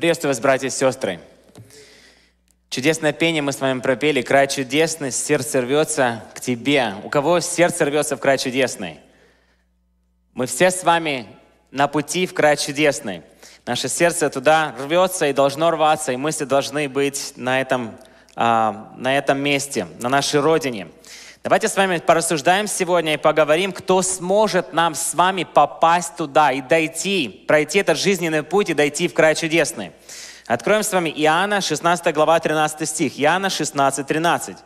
Приветствую вас, братья и сестры. Чудесное пение мы с вами пропели. Край чудесный, сердце рвется к тебе. У кого сердце рвется в край чудесный? Мы все с вами на пути в край чудесный. Наше сердце туда рвется и должно рваться, и мысли должны быть на этом, а, на этом месте, на нашей родине. Давайте с вами порассуждаем сегодня и поговорим, кто сможет нам с вами попасть туда и дойти, пройти этот жизненный путь и дойти в край чудесный. Откроем с вами Иоанна 16 глава 13 стих. Иоанна 16, 13.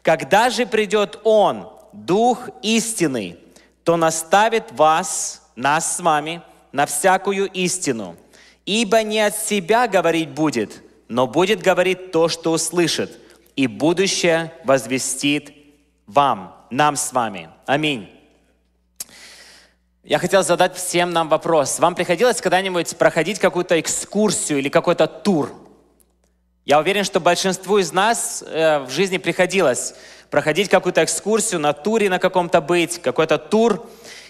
«Когда же придет Он, Дух истинный, то наставит вас, нас с вами, на всякую истину. Ибо не от себя говорить будет, но будет говорить то, что услышит, и будущее возвестит вам, нам с вами. Аминь. Я хотел задать всем нам вопрос. Вам приходилось когда-нибудь проходить какую-то экскурсию или какой-то тур? Я уверен, что большинству из нас э, в жизни приходилось проходить какую-то экскурсию, на туре на каком-то быть, какой-то тур.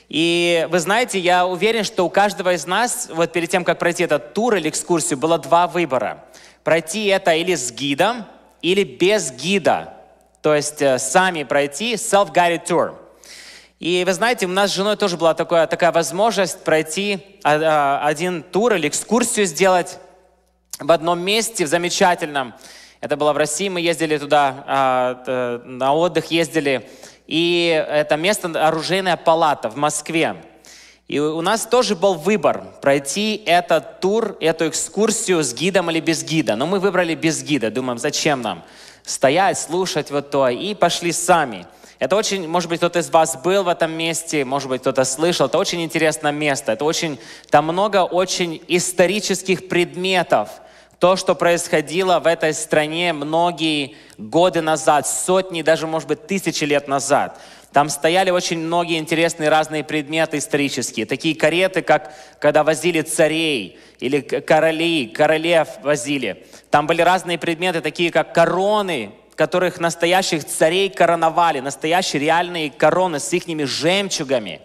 И вы знаете, я уверен, что у каждого из нас, вот перед тем, как пройти этот тур или экскурсию, было два выбора. Пройти это или с гидом, или без гида то есть э, сами пройти self-guided tour. И вы знаете, у нас с женой тоже была такая, такая возможность пройти а, а, один тур или экскурсию сделать в одном месте, в замечательном. Это было в России, мы ездили туда, а, на отдых ездили. И это место оружейная палата в Москве. И у нас тоже был выбор, пройти этот тур, эту экскурсию с гидом или без гида. Но мы выбрали без гида, думаем, зачем нам? стоять, слушать вот то, и пошли сами. Это очень, может быть, кто-то из вас был в этом месте, может быть, кто-то слышал. Это очень интересное место. Это очень, там много очень исторических предметов. То, что происходило в этой стране многие годы назад, сотни, даже, может быть, тысячи лет назад. Там стояли очень многие интересные разные предметы исторические, такие кареты, как когда возили царей или королей, королев возили. Там были разные предметы, такие как короны, которых настоящих царей короновали, настоящие реальные короны с их жемчугами.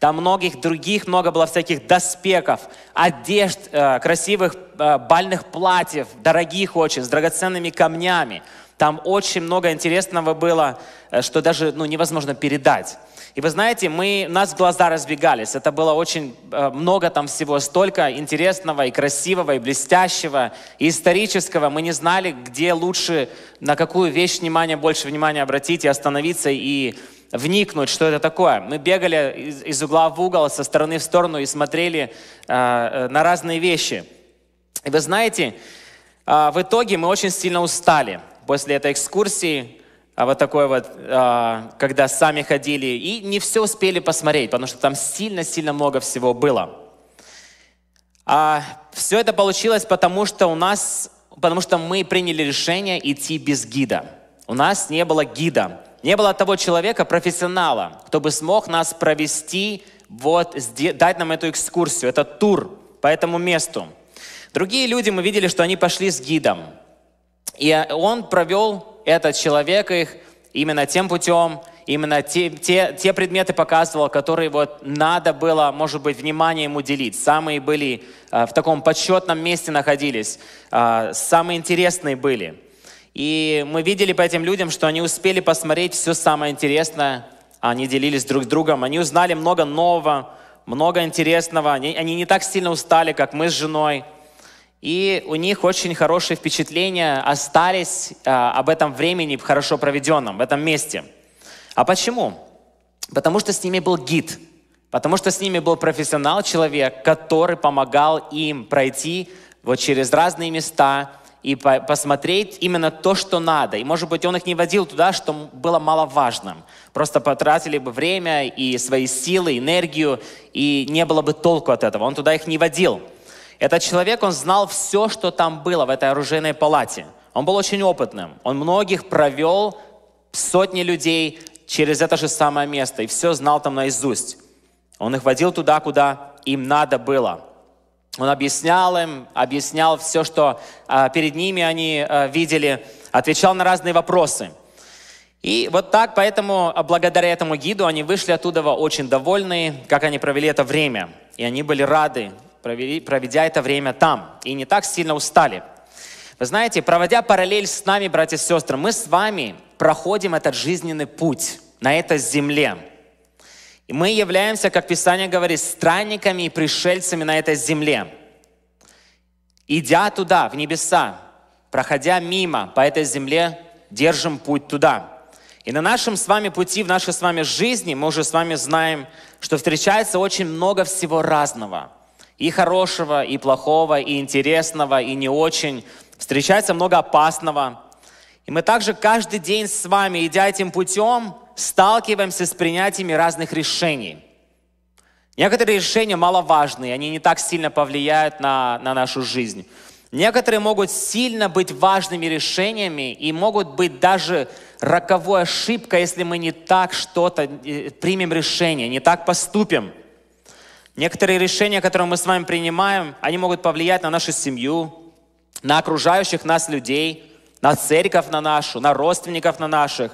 Там многих других, много было всяких доспехов, одежд, э, красивых э, бальных платьев, дорогих очень, с драгоценными камнями. Там очень много интересного было, э, что даже ну, невозможно передать. И вы знаете, мы, нас глаза разбегались. Это было очень э, много там всего, столько интересного и красивого, и блестящего, и исторического. Мы не знали, где лучше, на какую вещь внимание, больше внимания обратить и остановиться, и вникнуть, что это такое. Мы бегали из, из угла в угол, со стороны в сторону и смотрели э, э на разные вещи. И вы знаете, э, в итоге мы очень сильно устали после этой экскурсии, а вот такой вот, а, когда сами ходили, и не все успели посмотреть, потому что там сильно-сильно много всего было. А все это получилось потому, что у нас, потому что мы приняли решение идти без гида. У нас не было гида, не было того человека, профессионала, кто бы смог нас провести, вот, дать нам эту экскурсию, этот тур по этому месту. Другие люди, мы видели, что они пошли с гидом. И он провел этот человек их именно тем путем, именно те, те, те предметы показывал, которые вот надо было, может быть, внимание ему делить. Самые были а, в таком подсчетном месте находились, а, самые интересные были. И мы видели по этим людям, что они успели посмотреть все самое интересное, они делились друг с другом, они узнали много нового, много интересного, они, они не так сильно устали, как мы с женой – и у них очень хорошие впечатления остались э, об этом времени, хорошо проведенном, в этом месте. А почему? Потому что с ними был гид, потому что с ними был профессионал, человек, который помогал им пройти вот через разные места и по посмотреть именно то, что надо. И, может быть, он их не водил туда, что было маловажным. Просто потратили бы время и свои силы, энергию, и не было бы толку от этого. Он туда их не водил. Этот человек, он знал все, что там было в этой оружейной палате. Он был очень опытным. Он многих провел, сотни людей через это же самое место. И все знал там наизусть. Он их водил туда, куда им надо было. Он объяснял им, объяснял все, что а, перед ними они а, видели, отвечал на разные вопросы. И вот так, поэтому, а, благодаря этому гиду, они вышли оттуда очень довольные, как они провели это время. И они были рады проведя это время там, и не так сильно устали. Вы знаете, проводя параллель с нами, братья и сестры, мы с вами проходим этот жизненный путь на этой земле. И мы являемся, как Писание говорит, странниками и пришельцами на этой земле. Идя туда, в небеса, проходя мимо по этой земле, держим путь туда. И на нашем с вами пути, в нашей с вами жизни, мы уже с вами знаем, что встречается очень много всего разного – и хорошего, и плохого, и интересного, и не очень. Встречается много опасного. И мы также каждый день с вами, идя этим путем, сталкиваемся с принятиями разных решений. Некоторые решения маловажные, они не так сильно повлияют на, на нашу жизнь. Некоторые могут сильно быть важными решениями и могут быть даже роковой ошибкой, если мы не так что-то э, примем решение, не так поступим. Некоторые решения, которые мы с вами принимаем, они могут повлиять на нашу семью, на окружающих нас людей, на церковь на нашу, на родственников на наших.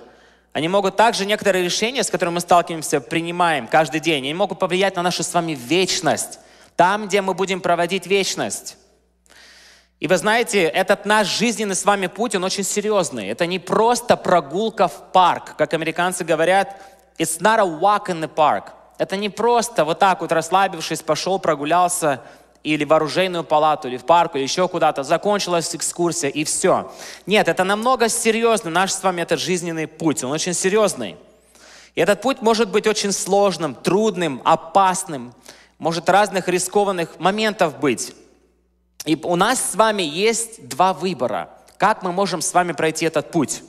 Они могут также некоторые решения, с которыми мы сталкиваемся, принимаем каждый день, они могут повлиять на нашу с вами вечность, там, где мы будем проводить вечность. И вы знаете, этот наш жизненный с вами путь, он очень серьезный. Это не просто прогулка в парк, как американцы говорят, it's not a walk in the park – это не просто вот так вот расслабившись, пошел, прогулялся, или в оружейную палату, или в парк, или еще куда-то, закончилась экскурсия, и все. Нет, это намного серьезно. Наш с вами этот жизненный путь, он очень серьезный. И этот путь может быть очень сложным, трудным, опасным, может разных рискованных моментов быть. И у нас с вами есть два выбора, как мы можем с вами пройти этот путь.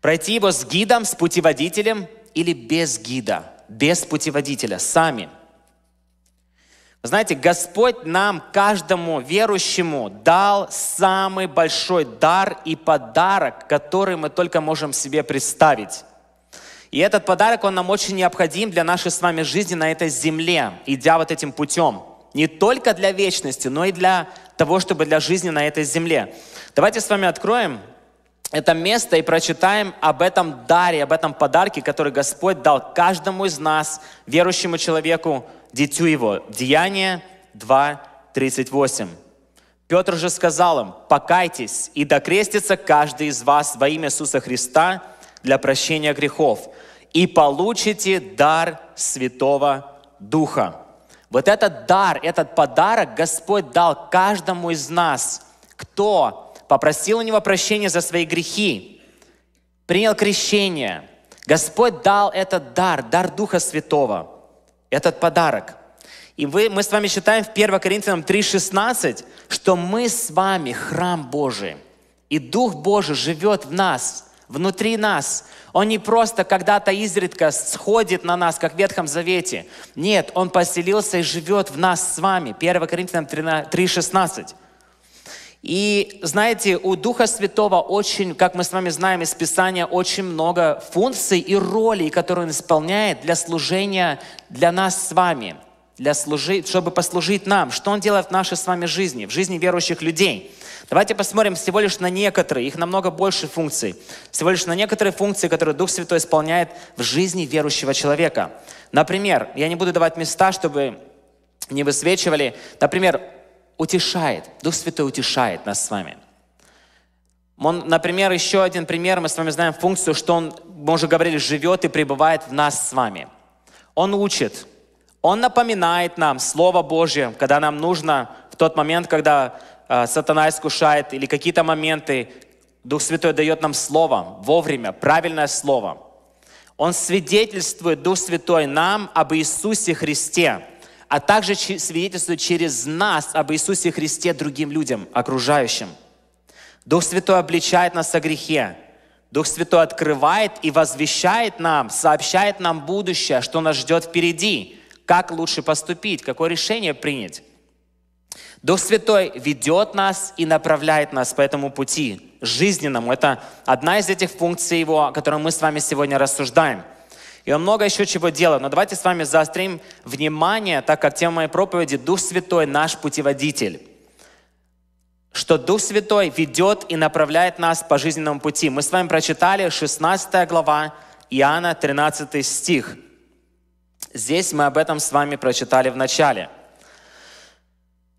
Пройти его с гидом, с путеводителем или без гида – без путеводителя, сами. Вы знаете, Господь нам, каждому верующему, дал самый большой дар и подарок, который мы только можем себе представить. И этот подарок, он нам очень необходим для нашей с вами жизни на этой земле, идя вот этим путем. Не только для вечности, но и для того, чтобы для жизни на этой земле. Давайте с вами откроем это место и прочитаем об этом даре, об этом подарке, который Господь дал каждому из нас, верующему человеку, дитю его. Деяние 2.38. Петр же сказал им, покайтесь и докрестится каждый из вас во имя Иисуса Христа для прощения грехов и получите дар Святого Духа. Вот этот дар, этот подарок Господь дал каждому из нас, кто попросил у него прощения за свои грехи, принял крещение. Господь дал этот дар, дар Духа Святого, этот подарок. И вы, мы с вами считаем в 1 Коринфянам 3,16, что мы с вами храм Божий. И Дух Божий живет в нас, внутри нас. Он не просто когда-то изредка сходит на нас, как в Ветхом Завете. Нет, Он поселился и живет в нас с вами. 1 Коринфянам 3,16. И знаете, у Духа Святого очень, как мы с вами знаем из Писания, очень много функций и ролей, которые Он исполняет для служения для нас с вами, для служи... чтобы послужить нам, что Он делает в нашей с вами жизни, в жизни верующих людей. Давайте посмотрим всего лишь на некоторые, их намного больше функций, всего лишь на некоторые функции, которые Дух Святой исполняет в жизни верующего человека. Например, я не буду давать места, чтобы не высвечивали. Например, утешает, Дух Святой утешает нас с вами. Он, например, еще один пример, мы с вами знаем функцию, что Он, мы уже говорили, живет и пребывает в нас с вами. Он учит, Он напоминает нам Слово Божье, когда нам нужно, в тот момент, когда э, сатана искушает, или какие-то моменты, Дух Святой дает нам Слово, вовремя, правильное Слово. Он свидетельствует, Дух Святой, нам об Иисусе Христе – а также свидетельствует через нас об Иисусе Христе другим людям, окружающим. Дух Святой обличает нас о грехе. Дух Святой открывает и возвещает нам, сообщает нам будущее, что нас ждет впереди, как лучше поступить, какое решение принять. Дух Святой ведет нас и направляет нас по этому пути, жизненному. Это одна из этих функций Его, о которой мы с вами сегодня рассуждаем – и он много еще чего делал. Но давайте с вами заострим внимание, так как тема моей проповеди «Дух Святой – наш путеводитель» что Дух Святой ведет и направляет нас по жизненному пути. Мы с вами прочитали 16 глава Иоанна, 13 стих. Здесь мы об этом с вами прочитали в начале.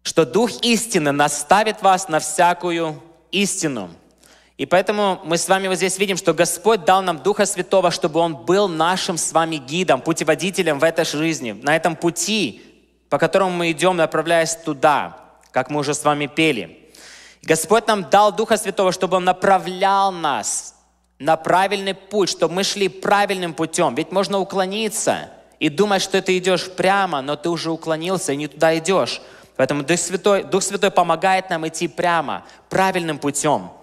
Что Дух истины наставит вас на всякую истину – и поэтому мы с вами вот здесь видим, что Господь дал нам Духа Святого, чтобы Он был нашим с вами гидом, путеводителем в этой жизни, на этом пути, по которому мы идем, направляясь туда, как мы уже с вами пели. Господь нам дал Духа Святого, чтобы Он направлял нас на правильный путь, чтобы мы шли правильным путем. Ведь можно уклониться и думать, что ты идешь прямо, но ты уже уклонился и не туда идешь. Поэтому Дух Святой, Дух Святой помогает нам идти прямо, правильным путем –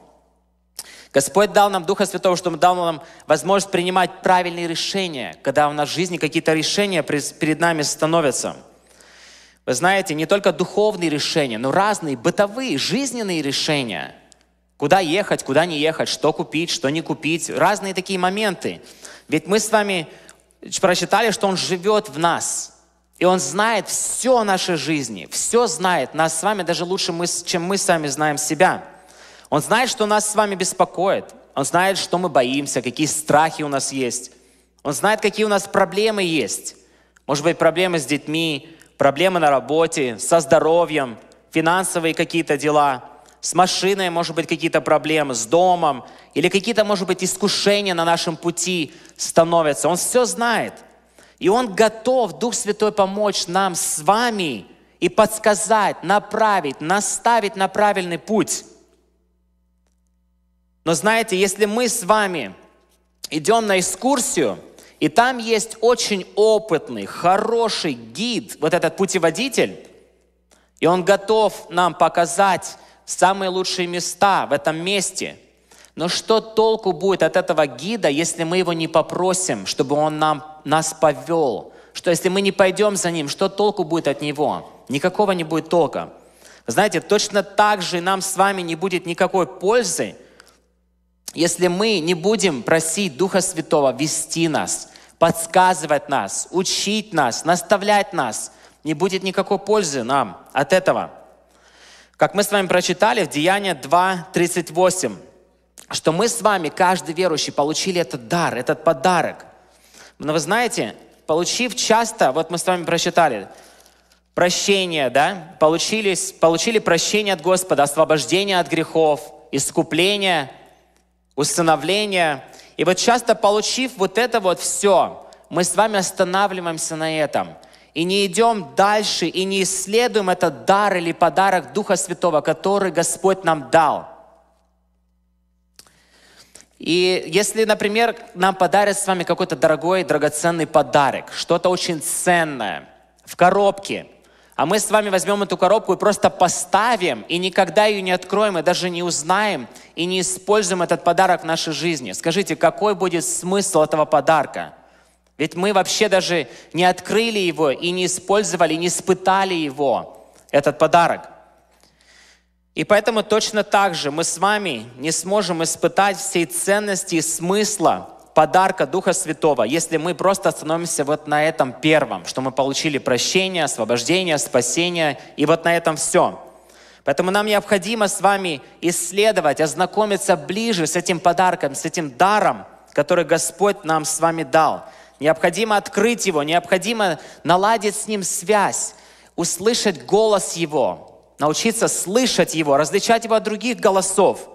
Господь дал нам Духа Святого, чтобы дал нам возможность принимать правильные решения, когда у нас в жизни какие-то решения перед нами становятся. Вы знаете, не только духовные решения, но разные бытовые, жизненные решения. Куда ехать, куда не ехать, что купить, что не купить. Разные такие моменты. Ведь мы с вами прочитали, что Он живет в нас. И Он знает все о нашей жизни, все знает нас с вами даже лучше, чем мы сами знаем себя. Он знает, что нас с вами беспокоит. Он знает, что мы боимся, какие страхи у нас есть. Он знает, какие у нас проблемы есть. Может быть, проблемы с детьми, проблемы на работе, со здоровьем, финансовые какие-то дела, с машиной, может быть, какие-то проблемы, с домом, или какие-то, может быть, искушения на нашем пути становятся. Он все знает. И Он готов, Дух Святой, помочь нам с вами и подсказать, направить, наставить на правильный путь. Но знаете, если мы с вами идем на экскурсию, и там есть очень опытный, хороший гид, вот этот путеводитель, и он готов нам показать самые лучшие места в этом месте. Но что толку будет от этого гида, если мы его не попросим, чтобы он нам, нас повел? Что если мы не пойдем за ним, что толку будет от него? Никакого не будет толка. Знаете, точно так же нам с вами не будет никакой пользы, если мы не будем просить Духа Святого вести нас, подсказывать нас, учить нас, наставлять нас, не будет никакой пользы нам от этого. Как мы с вами прочитали в Деянии 2.38, что мы с вами, каждый верующий, получили этот дар, этот подарок. Но вы знаете, получив часто, вот мы с вами прочитали, прощение, да, получились, получили прощение от Господа, освобождение от грехов, искупление – установление. И вот часто получив вот это вот все, мы с вами останавливаемся на этом. И не идем дальше, и не исследуем этот дар или подарок Духа Святого, который Господь нам дал. И если, например, нам подарят с вами какой-то дорогой, драгоценный подарок, что-то очень ценное в коробке – а мы с вами возьмем эту коробку и просто поставим, и никогда ее не откроем, и даже не узнаем, и не используем этот подарок в нашей жизни. Скажите, какой будет смысл этого подарка? Ведь мы вообще даже не открыли его, и не использовали, и не испытали его, этот подарок. И поэтому точно так же мы с вами не сможем испытать всей ценности и смысла подарка Духа Святого, если мы просто остановимся вот на этом первом, что мы получили прощение, освобождение, спасение, и вот на этом все. Поэтому нам необходимо с вами исследовать, ознакомиться ближе с этим подарком, с этим даром, который Господь нам с вами дал. Необходимо открыть его, необходимо наладить с ним связь, услышать голос его, научиться слышать его, различать его от других голосов –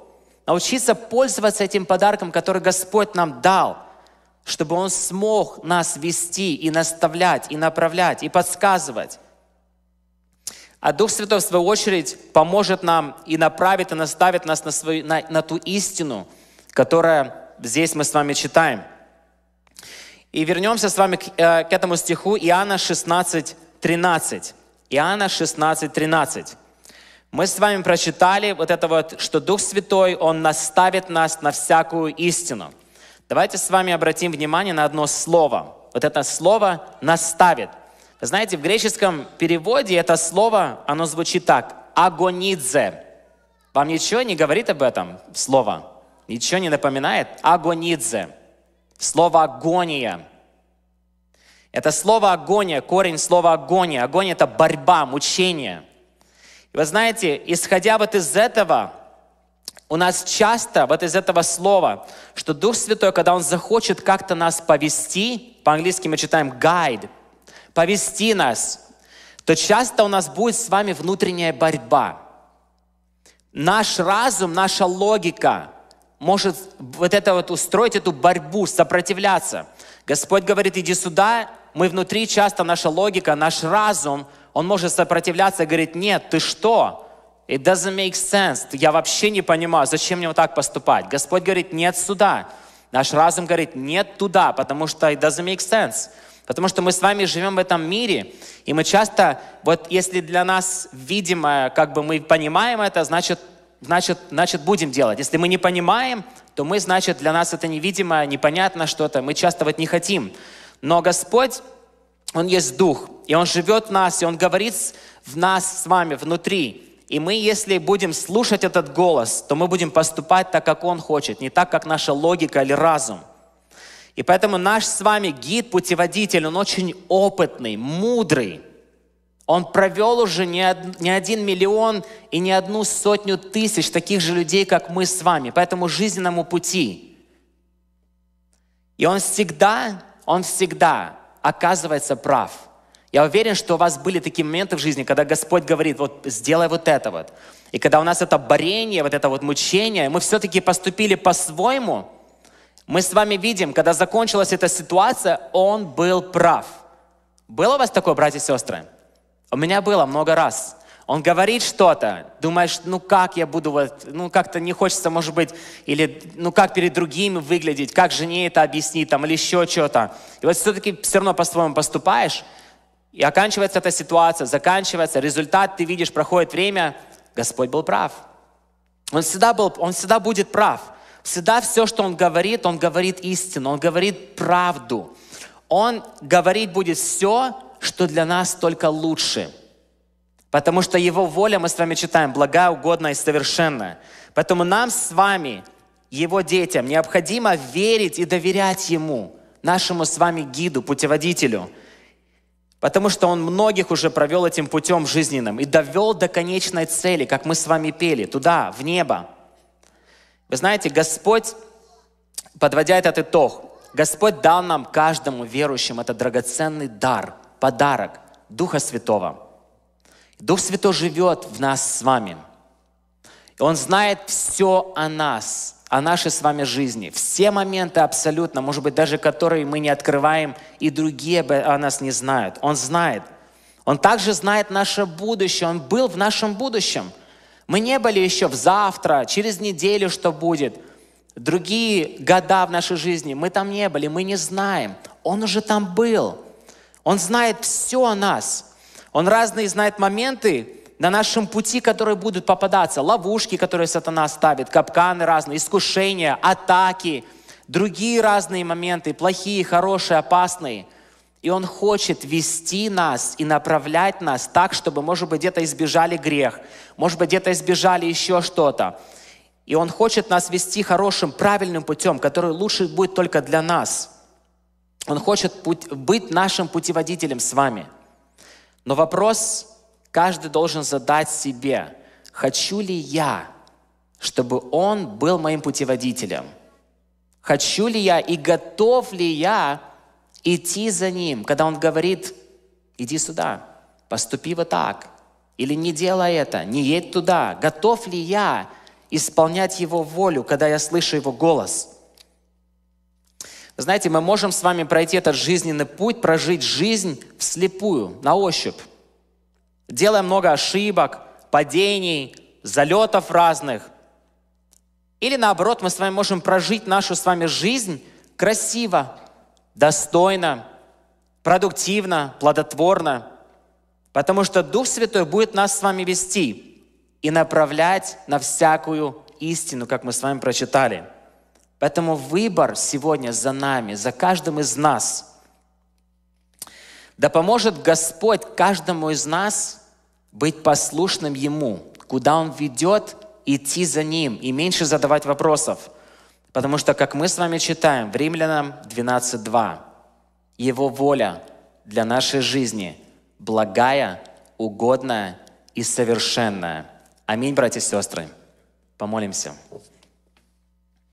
научиться пользоваться этим подарком, который Господь нам дал, чтобы Он смог нас вести и наставлять, и направлять, и подсказывать. А Дух Святой, в свою очередь, поможет нам и направит, и наставит нас на, свою, на, на ту истину, которая здесь мы с вами читаем. И вернемся с вами к, э, к этому стиху Иоанна 16, 13. Иоанна 16, 13. Мы с вами прочитали вот это вот, что Дух Святой, Он наставит нас на всякую истину. Давайте с вами обратим внимание на одно слово. Вот это слово «наставит». Вы знаете, в греческом переводе это слово, оно звучит так – «агонидзе». Вам ничего не говорит об этом слово? Ничего не напоминает? «Агонидзе». Слово «агония». Это слово «агония», корень слова «агония». Агония – это борьба, мучение – вы знаете, исходя вот из этого, у нас часто вот из этого слова, что Дух Святой, когда Он захочет как-то нас повести, по-английски мы читаем guide, повести нас, то часто у нас будет с вами внутренняя борьба. Наш разум, наша логика может вот это вот устроить эту борьбу, сопротивляться. Господь говорит, иди сюда, мы внутри часто, наша логика, наш разум, он может сопротивляться и говорит, нет, ты что? It doesn't make sense. Я вообще не понимаю, зачем мне вот так поступать. Господь говорит, нет сюда. Наш разум говорит, нет туда, потому что it doesn't make sense. Потому что мы с вами живем в этом мире, и мы часто, вот если для нас видимое, как бы мы понимаем это, значит, значит, значит будем делать. Если мы не понимаем, то мы, значит, для нас это невидимое, непонятно что-то, мы часто вот не хотим. Но Господь, Он есть Дух, и Он живет в нас, и Он говорит в нас с вами внутри. И мы, если будем слушать этот голос, то мы будем поступать так, как Он хочет, не так, как наша логика или разум. И поэтому наш с вами гид, путеводитель, он очень опытный, мудрый. Он провел уже не не один миллион и не одну сотню тысяч таких же людей, как мы с вами, по этому жизненному пути. И он всегда он всегда оказывается прав. Я уверен, что у вас были такие моменты в жизни, когда Господь говорит, вот сделай вот это вот. И когда у нас это борение, вот это вот мучение, мы все-таки поступили по-своему, мы с вами видим, когда закончилась эта ситуация, он был прав. Было у вас такое, братья и сестры? У меня было много раз. Он говорит что-то, думаешь, ну как я буду, вот, ну как-то не хочется, может быть, или ну как перед другими выглядеть, как жене это объяснить, там, или еще что-то. И вот все-таки все равно по-своему поступаешь, и оканчивается эта ситуация, заканчивается, результат ты видишь, проходит время, Господь был прав. Он всегда, был, он всегда будет прав. Всегда все, что Он говорит, Он говорит истину, Он говорит правду. Он говорить будет все, что для нас только лучше – Потому что Его воля, мы с вами читаем, благая, угодная и совершенная, Поэтому нам с вами, Его детям, необходимо верить и доверять Ему, нашему с вами гиду, путеводителю. Потому что Он многих уже провел этим путем жизненным и довел до конечной цели, как мы с вами пели, туда, в небо. Вы знаете, Господь, подводя этот итог, Господь дал нам, каждому верующим, этот драгоценный дар, подарок Духа Святого – Дух Святой живет в нас с вами. Он знает все о нас, о нашей с вами жизни. Все моменты абсолютно, может быть, даже которые мы не открываем, и другие о нас не знают. Он знает. Он также знает наше будущее. Он был в нашем будущем. Мы не были еще в завтра, через неделю, что будет. Другие года в нашей жизни, мы там не были, мы не знаем. Он уже там был. Он знает все о нас – он разные знает моменты на нашем пути, которые будут попадаться. Ловушки, которые сатана ставит, капканы разные, искушения, атаки, другие разные моменты, плохие, хорошие, опасные. И Он хочет вести нас и направлять нас так, чтобы, может быть, где-то избежали грех, может быть, где-то избежали еще что-то. И Он хочет нас вести хорошим, правильным путем, который лучше будет только для нас. Он хочет быть нашим путеводителем с вами – но вопрос каждый должен задать себе, хочу ли я, чтобы он был моим путеводителем? Хочу ли я и готов ли я идти за ним, когда он говорит, иди сюда, поступи вот так, или не делай это, не едь туда. Готов ли я исполнять его волю, когда я слышу его голос – знаете, мы можем с вами пройти этот жизненный путь, прожить жизнь вслепую, на ощупь, делая много ошибок, падений, залетов разных. Или наоборот, мы с вами можем прожить нашу с вами жизнь красиво, достойно, продуктивно, плодотворно, потому что Дух Святой будет нас с вами вести и направлять на всякую истину, как мы с вами прочитали – Поэтому выбор сегодня за нами, за каждым из нас. Да поможет Господь каждому из нас быть послушным Ему, куда Он ведет, идти за Ним и меньше задавать вопросов. Потому что, как мы с вами читаем в Римлянам 12.2, Его воля для нашей жизни благая, угодная и совершенная. Аминь, братья и сестры. Помолимся.